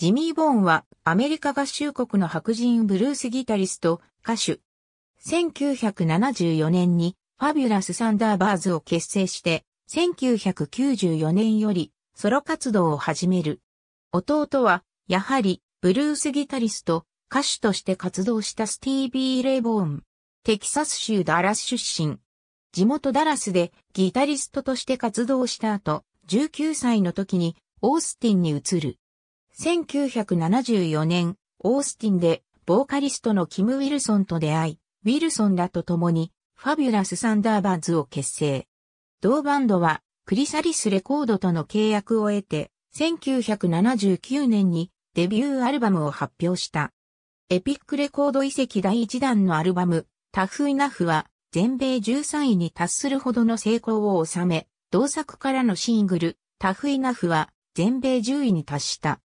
ジミー・ボーンはアメリカ合衆国の白人ブルースギタリスト、歌手。1974年にファビュラス・サンダーバーズを結成して、1994年よりソロ活動を始める。弟は、やはり、ブルースギタリスト、歌手として活動したスティービー・レイボーン。テキサス州ダラス出身。地元ダラスでギタリストとして活動した後、19歳の時にオースティンに移る。1974年、オースティンで、ボーカリストのキム・ウィルソンと出会い、ウィルソンらと共に、ファビュラス・サンダーバーズを結成。同バンドは、クリサリスレコードとの契約を得て、1979年にデビューアルバムを発表した。エピックレコード遺跡第1弾のアルバム、タフイナフは、全米13位に達するほどの成功を収め、同作からのシングル、タフイナフは、全米10位に達した。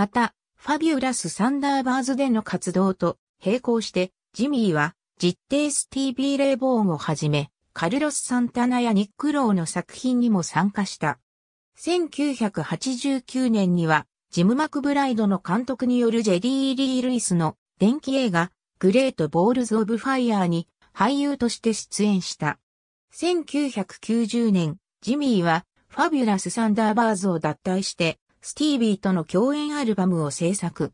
また、ファビュラス・サンダーバーズでの活動と並行して、ジミーは、実定スティービー・レイボーンをはじめ、カルロス・サンタナやニック・ローの作品にも参加した。1989年には、ジム・マクブライドの監督によるジェリー・リー・ルイスの電気映画、グレート・ボールズ・オブ・ファイヤーに俳優として出演した。1990年、ジミーはファビュラス・サンダーバーズを脱退してスティービーとの共演アルバムを制作。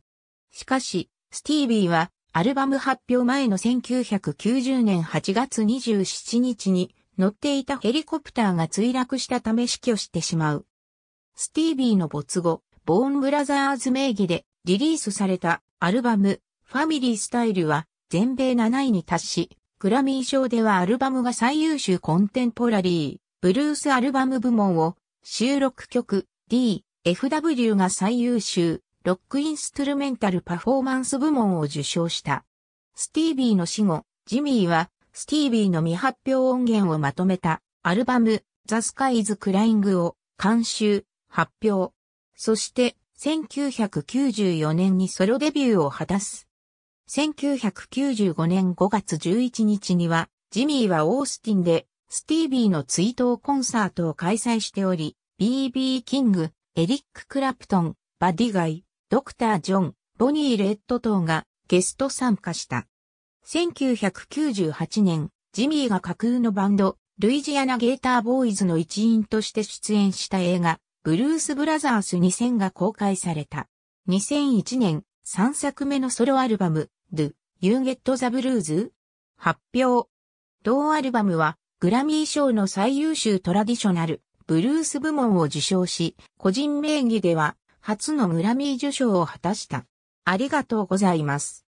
しかし、スティービーは、アルバム発表前の1990年8月27日に乗っていたヘリコプターが墜落したため死去してしまう。スティービーの没後、ボーンブラザーズ名義でリリースされたアルバム、ファミリースタイルは全米7位に達し、グラミー賞ではアルバムが最優秀コンテンポラリー、ブルースアルバム部門を収録曲 D、FW が最優秀、ロックインストゥルメンタルパフォーマンス部門を受賞した。スティービーの死後、ジミーは、スティービーの未発表音源をまとめた、アルバム、ザ・スカイズ・クライングを、監修、発表。そして、1994年にソロデビューを果たす。1995年5月11日には、ジミーはオースティンで、スティービーの追悼コンサートを開催しており、BB キング、エリック・クラプトン、バディガイ、ドクター・ジョン、ボニー・レッド等がゲスト参加した。1998年、ジミーが架空のバンド、ルイジアナ・ゲーター・ボーイズの一員として出演した映画、ブルース・ブラザース2000が公開された。2001年、3作目のソロアルバム、Do You Get the Blues? 発表。同アルバムは、グラミー賞の最優秀トラディショナル、ブルース部門を受賞し、個人名義では初のグラミー受賞を果たした。ありがとうございます。